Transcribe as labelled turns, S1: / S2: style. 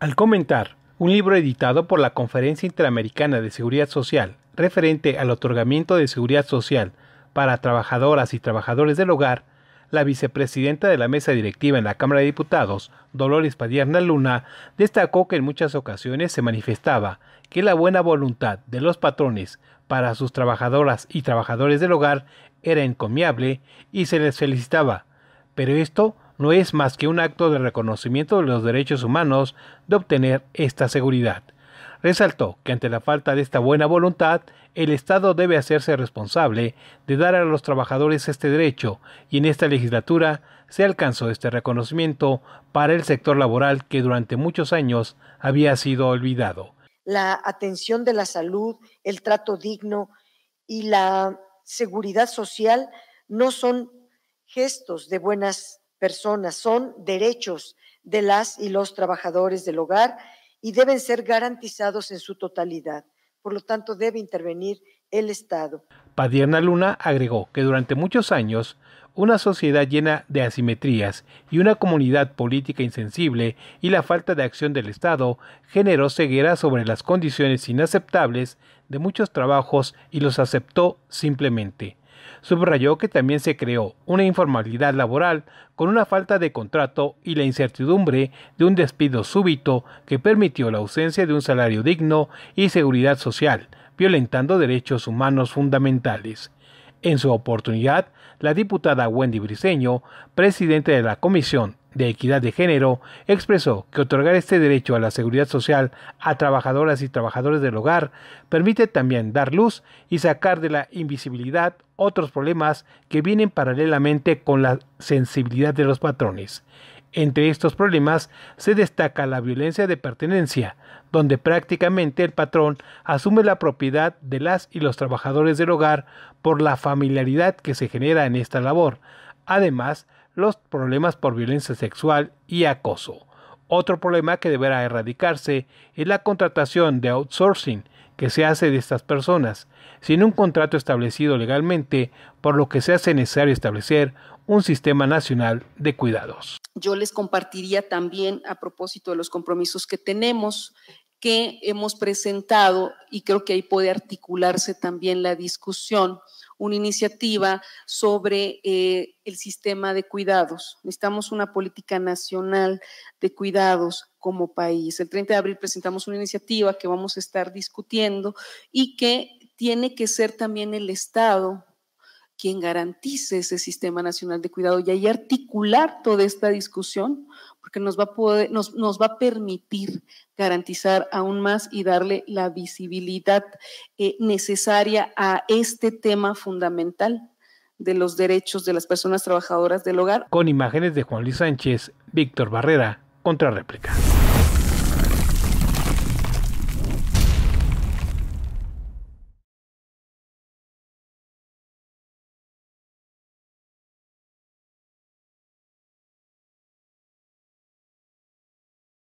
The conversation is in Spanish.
S1: Al comentar un libro editado por la Conferencia Interamericana de Seguridad Social referente al otorgamiento de seguridad social para trabajadoras y trabajadores del hogar, la vicepresidenta de la mesa directiva en la Cámara de Diputados, Dolores Padierna Luna, destacó que en muchas ocasiones se manifestaba que la buena voluntad de los patrones para sus trabajadoras y trabajadores del hogar era encomiable y se les felicitaba, pero esto no es más que un acto de reconocimiento de los derechos humanos de obtener esta seguridad. Resaltó que ante la falta de esta buena voluntad, el Estado debe hacerse responsable de dar a los trabajadores este derecho y en esta legislatura se alcanzó este reconocimiento para el sector laboral que durante muchos años había sido olvidado.
S2: La atención de la salud, el trato digno y la seguridad social no son gestos de buenas personas, son derechos de las y los trabajadores del hogar y deben ser garantizados en su totalidad. Por lo tanto, debe intervenir el Estado.
S1: Padierna Luna agregó que durante muchos años una sociedad llena de asimetrías y una comunidad política insensible y la falta de acción del Estado generó ceguera sobre las condiciones inaceptables de muchos trabajos y los aceptó simplemente. Subrayó que también se creó una informalidad laboral con una falta de contrato y la incertidumbre de un despido súbito que permitió la ausencia de un salario digno y seguridad social, violentando derechos humanos fundamentales. En su oportunidad, la diputada Wendy Briceño, presidente de la Comisión de Equidad de Género, expresó que otorgar este derecho a la seguridad social a trabajadoras y trabajadores del hogar permite también dar luz y sacar de la invisibilidad otros problemas que vienen paralelamente con la sensibilidad de los patrones. Entre estos problemas se destaca la violencia de pertenencia, donde prácticamente el patrón asume la propiedad de las y los trabajadores del hogar por la familiaridad que se genera en esta labor, además los problemas por violencia sexual y acoso. Otro problema que deberá erradicarse es la contratación de outsourcing que se hace de estas personas, sin un contrato establecido legalmente, por lo que se hace necesario establecer un sistema nacional de cuidados.
S3: Yo les compartiría también, a propósito de los compromisos que tenemos, que hemos presentado, y creo que ahí puede articularse también la discusión, una iniciativa sobre eh, el sistema de cuidados. Necesitamos una política nacional de cuidados como país. El 30 de abril presentamos una iniciativa que vamos a estar discutiendo y que tiene que ser también el Estado quien garantice ese sistema nacional de cuidado y ahí articular toda esta discusión, porque nos va a, nos, va a permitir garantizar aún más y darle la visibilidad eh, necesaria a este tema fundamental de los derechos de las personas trabajadoras del hogar.
S1: Con imágenes de Juan Luis Sánchez, Víctor Barrera, contrarréplica.